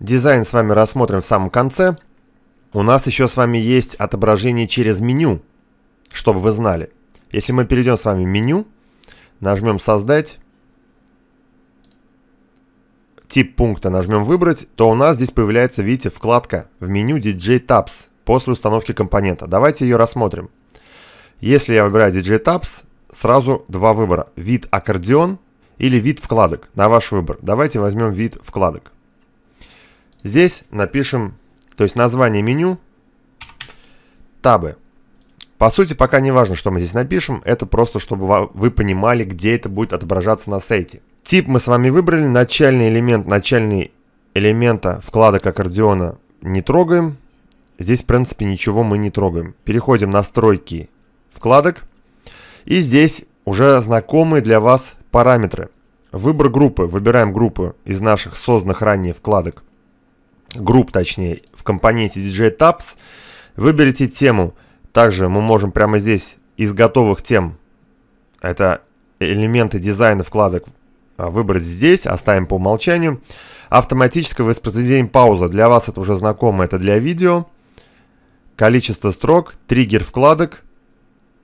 Дизайн с вами рассмотрим в самом конце. У нас еще с вами есть отображение через меню, чтобы вы знали. Если мы перейдем с вами в меню, нажмем «Создать», тип пункта нажмем «Выбрать», то у нас здесь появляется, видите, вкладка в меню «DJ Tabs» после установки компонента. Давайте ее рассмотрим. Если я выбираю DJ Tabs, сразу два выбора. Вид аккордеон или вид вкладок. На ваш выбор. Давайте возьмем вид вкладок. Здесь напишем, то есть название меню, табы. По сути, пока не важно, что мы здесь напишем, это просто, чтобы вы понимали, где это будет отображаться на сайте. Тип мы с вами выбрали, начальный элемент, начальный элемента вкладок аккордеона не трогаем. Здесь, в принципе, ничего мы не трогаем. Переходим на настройки вкладок. И здесь уже знакомые для вас параметры. Выбор группы. Выбираем группу из наших созданных ранее вкладок групп точнее, в компоненте DJ Tabs, выберите тему. Также мы можем прямо здесь из готовых тем, это элементы дизайна вкладок, а, выбрать здесь, оставим по умолчанию. Автоматическое воспроизведение пауза. Для вас это уже знакомо, это для видео. Количество строк, триггер вкладок,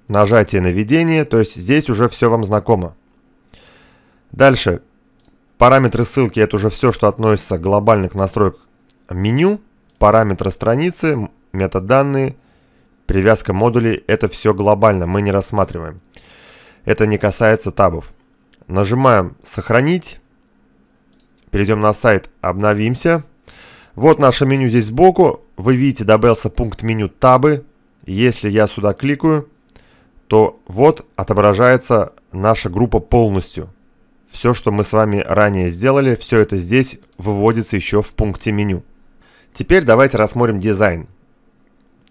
нажатие на введение, то есть здесь уже все вам знакомо. Дальше, параметры ссылки, это уже все, что относится глобально к настройкам меню, параметры страницы, метаданные, привязка модулей – это все глобально, мы не рассматриваем. Это не касается табов. Нажимаем «Сохранить». Перейдем на сайт «Обновимся». Вот наше меню здесь сбоку. Вы видите, добавился пункт меню «Табы». Если я сюда кликаю, то вот отображается наша группа полностью. Все, что мы с вами ранее сделали, все это здесь выводится еще в пункте меню. Теперь давайте рассмотрим дизайн.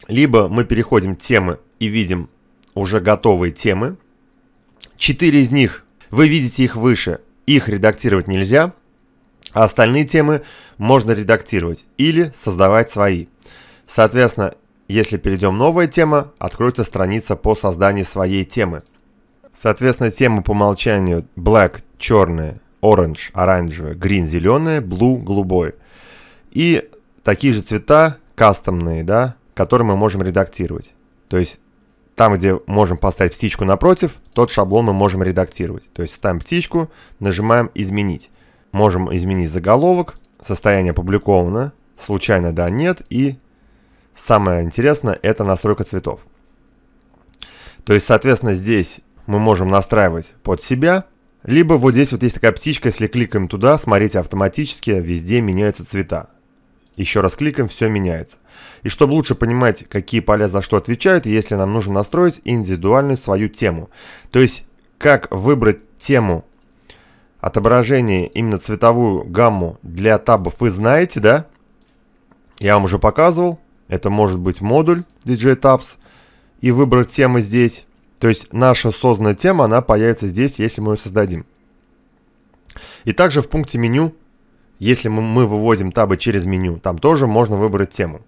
Либо мы переходим темы и видим уже готовые темы. Четыре из них, вы видите их выше, их редактировать нельзя, а остальные темы можно редактировать или создавать свои. Соответственно, если перейдем новая тема, откроется страница по созданию своей темы. Соответственно, темы по умолчанию black – черные, orange – оранжевые, green – зеленые, blue – голубой. И такие же цвета кастомные, да, которые мы можем редактировать. То есть там, где можем поставить птичку напротив, тот шаблон мы можем редактировать. То есть ставим птичку, нажимаем «Изменить». Можем изменить заголовок, состояние опубликовано, случайно да, нет, и самое интересное – это настройка цветов. То есть, соответственно, здесь мы можем настраивать под себя, либо вот здесь вот есть такая птичка, если кликаем туда, смотрите, автоматически везде меняются цвета. Еще раз кликаем, все меняется. И чтобы лучше понимать, какие поля за что отвечают, если нам нужно настроить индивидуальную свою тему. То есть, как выбрать тему отображения, именно цветовую гамму для табов, вы знаете, да? Я вам уже показывал. Это может быть модуль DJ Tabs и выбрать темы здесь. То есть наша созданная тема, она появится здесь, если мы ее создадим. И также в пункте меню если мы выводим табы через меню, там тоже можно выбрать тему.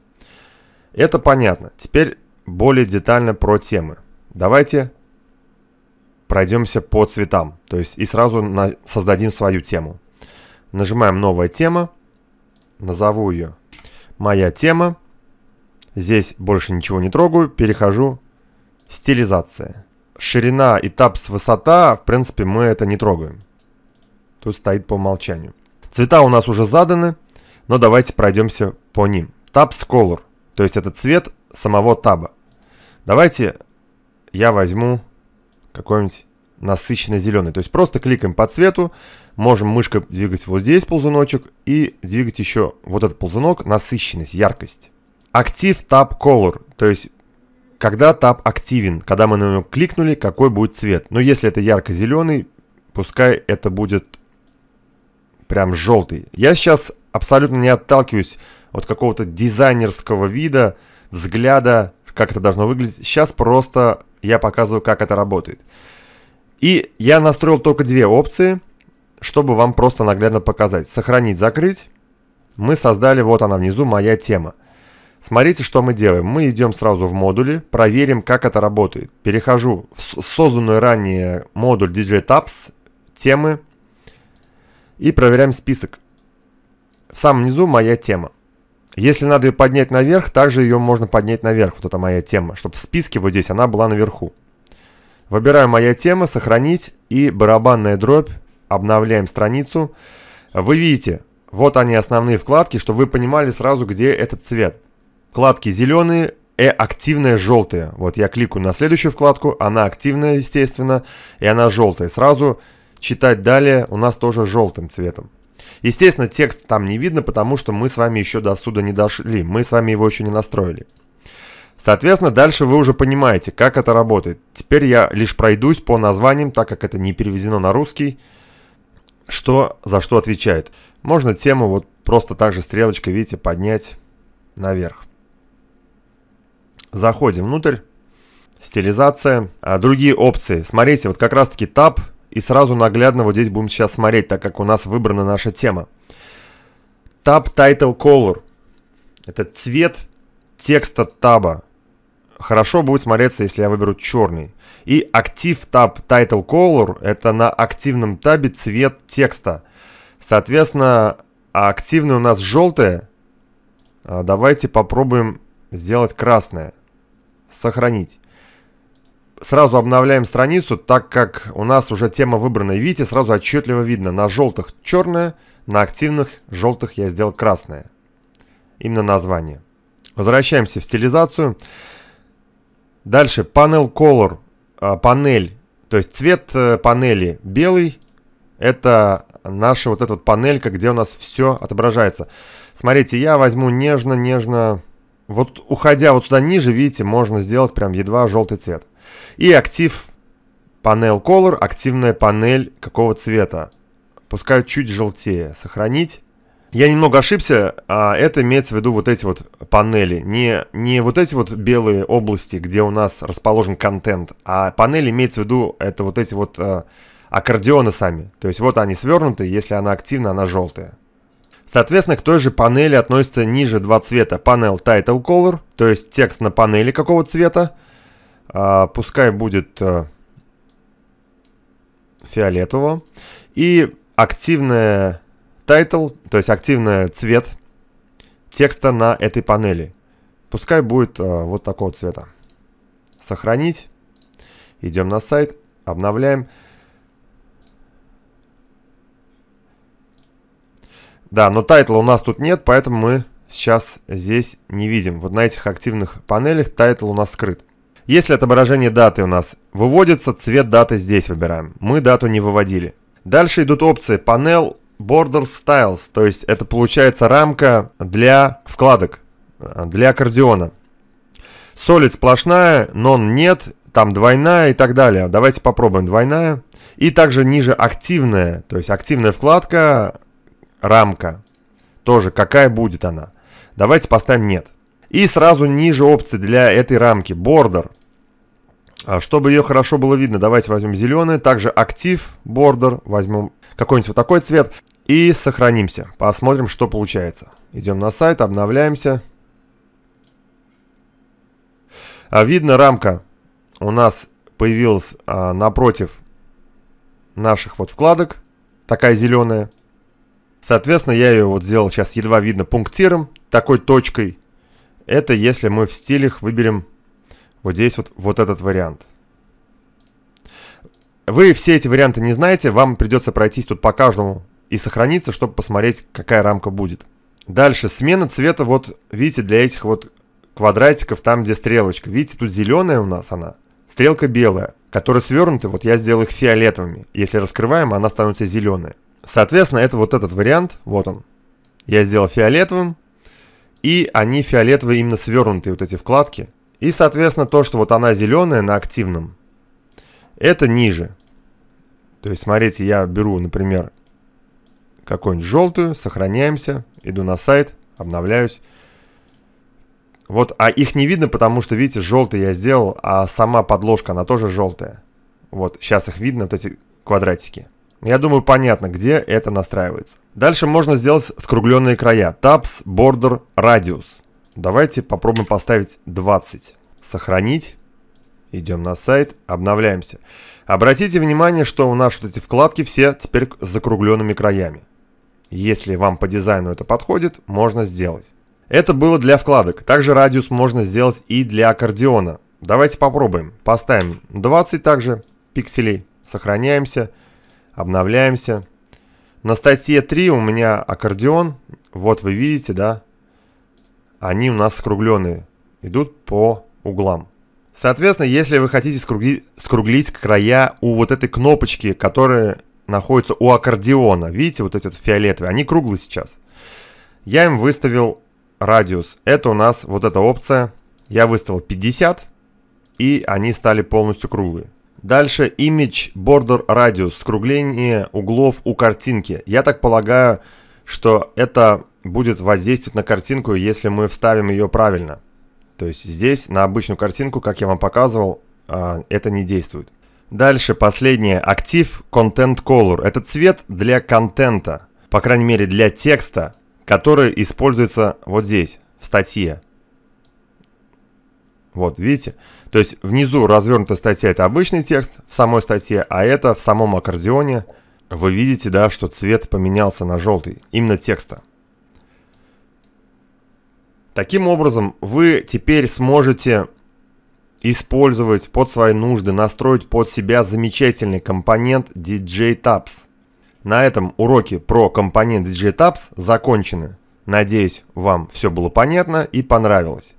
Это понятно. Теперь более детально про темы. Давайте пройдемся по цветам. То есть и сразу на... создадим свою тему. Нажимаем «Новая тема». Назову ее «Моя тема». Здесь больше ничего не трогаю. Перехожу «Стилизация». Ширина и табс высота, в принципе, мы это не трогаем. Тут стоит по умолчанию. Цвета у нас уже заданы, но давайте пройдемся по ним. Tabs Color, то есть это цвет самого таба. Давайте я возьму какой-нибудь насыщенно зеленый. То есть просто кликаем по цвету, можем мышкой двигать вот здесь ползуночек и двигать еще вот этот ползунок, насыщенность, яркость. Active Tab Color, то есть когда таб активен, когда мы на него кликнули, какой будет цвет. Но если это ярко-зеленый, пускай это будет прям желтый. Я сейчас абсолютно не отталкиваюсь от какого-то дизайнерского вида, взгляда, как это должно выглядеть. Сейчас просто я показываю, как это работает. И я настроил только две опции, чтобы вам просто наглядно показать. Сохранить, закрыть. Мы создали, вот она внизу, моя тема. Смотрите, что мы делаем. Мы идем сразу в модули, проверим, как это работает. Перехожу в созданную ранее модуль DJ Tabs, темы, и проверяем список. В самом низу моя тема. Если надо ее поднять наверх, также ее можно поднять наверх, вот это моя тема, чтобы в списке вот здесь она была наверху. Выбираем «Моя тема», «Сохранить» и барабанная дробь, обновляем страницу. Вы видите, вот они основные вкладки, чтобы вы понимали сразу, где этот цвет. Вкладки зеленые, и активная желтая. Вот я кликаю на следующую вкладку, она активная, естественно, и она желтая. Сразу читать далее у нас тоже желтым цветом. Естественно, текст там не видно, потому что мы с вами еще до суда не дошли, мы с вами его еще не настроили. Соответственно, дальше вы уже понимаете, как это работает. Теперь я лишь пройдусь по названиям, так как это не переведено на русский, что за что отвечает. Можно тему вот просто так же стрелочкой, видите, поднять наверх. Заходим внутрь. Стилизация. А другие опции. Смотрите, вот как раз таки таб и сразу наглядно вот здесь будем сейчас смотреть, так как у нас выбрана наша тема. Tab Title Color. Это цвет текста таба. Хорошо будет смотреться, если я выберу черный. И Active Tab Title Color – это на активном табе цвет текста. Соответственно, а активный у нас желтое. А давайте попробуем сделать красное. Сохранить. Сразу обновляем страницу, так как у нас уже тема выбрана. видите, сразу отчетливо видно, на желтых черное, на активных желтых я сделал красное. Именно название. Возвращаемся в стилизацию. Дальше panel color, а, панель, то есть цвет э, панели белый. Это наша вот эта вот панелька, где у нас все отображается. Смотрите, я возьму нежно-нежно... Вот уходя вот сюда ниже, видите, можно сделать прям едва желтый цвет. И актив Panel Color, активная панель какого цвета. Пускай чуть желтее. Сохранить. Я немного ошибся, а это имеется в виду вот эти вот панели. Не, не вот эти вот белые области, где у нас расположен контент, а панели имеется в виду это вот эти вот э, аккордеоны сами. То есть вот они свернуты, если она активна, она желтая. Соответственно, к той же панели относятся ниже два цвета. Panel Title Color, то есть текст на панели какого цвета а, пускай будет а, э, фиолетового. И активная тайтл, то есть активный цвет текста на этой панели. Пускай будет а, вот такого цвета. Сохранить. Идем на сайт, обновляем. Да, но тайтла у нас тут нет, поэтому мы сейчас здесь не видим. Вот на этих активных панелях тайтл у нас скрыт. Если отображение даты у нас выводится, цвет даты здесь выбираем. Мы дату не выводили. Дальше идут опции панел Border Styles, то есть это получается рамка для вкладок, для аккордеона. Solid сплошная, non нет, там двойная и так далее. Давайте попробуем двойная. И также ниже активная, то есть активная вкладка, рамка. Тоже какая будет она. Давайте поставим нет. И сразу ниже опции для этой рамки Border. А, чтобы ее хорошо было видно, давайте возьмем зеленый. Также актив Border. Возьмем какой-нибудь вот такой цвет. И сохранимся. Посмотрим, что получается. Идем на сайт, обновляемся. А, видно, рамка у нас появилась а, напротив наших вот вкладок. Такая зеленая. Соответственно, я ее вот сделал сейчас едва видно пунктиром, такой точкой. Это если мы в стилях выберем вот здесь вот, вот этот вариант. Вы все эти варианты не знаете, вам придется пройтись тут по каждому и сохраниться, чтобы посмотреть, какая рамка будет. Дальше, смена цвета, вот видите, для этих вот квадратиков, там где стрелочка. Видите, тут зеленая у нас она, стрелка белая, которые свернуты, вот я сделал их фиолетовыми. Если раскрываем, она становится зеленая. Соответственно, это вот этот вариант, вот он. Я сделал фиолетовым, и они фиолетовые именно свернутые, вот эти вкладки. И, соответственно, то, что вот она зеленая на активном, это ниже. То есть, смотрите, я беру, например, какую-нибудь желтую, сохраняемся, иду на сайт, обновляюсь. Вот, а их не видно, потому что, видите, желтый я сделал, а сама подложка, она тоже желтая. Вот, сейчас их видно, вот эти квадратики. Я думаю, понятно, где это настраивается. Дальше можно сделать скругленные края. Tabs, Border, Radius. Давайте попробуем поставить 20. Сохранить. Идем на сайт, обновляемся. Обратите внимание, что у нас вот эти вкладки все теперь с закругленными краями. Если вам по дизайну это подходит, можно сделать. Это было для вкладок. Также радиус можно сделать и для аккордеона. Давайте попробуем. Поставим 20 также пикселей. Сохраняемся обновляемся. На статье 3 у меня аккордеон. Вот вы видите, да? Они у нас скругленные. Идут по углам. Соответственно, если вы хотите скругли... скруглить края у вот этой кнопочки, которая находится у аккордеона. Видите, вот этот фиолетовые, Они круглые сейчас. Я им выставил радиус. Это у нас вот эта опция. Я выставил 50. И они стали полностью круглые. Дальше Image Border Radius, скругление углов у картинки. Я так полагаю, что это будет воздействовать на картинку, если мы вставим ее правильно. То есть здесь на обычную картинку, как я вам показывал, а, это не действует. Дальше последнее. Актив Content Color. Это цвет для контента, по крайней мере для текста, который используется вот здесь, в статье. Вот, видите? То есть внизу развернута статья – это обычный текст в самой статье, а это в самом аккордеоне. Вы видите, да, что цвет поменялся на желтый, именно текста. Таким образом, вы теперь сможете использовать под свои нужды, настроить под себя замечательный компонент DJ Tabs. На этом уроки про компонент DJ Tabs закончены. Надеюсь, вам все было понятно и понравилось.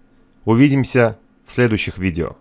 Увидимся следующих видео.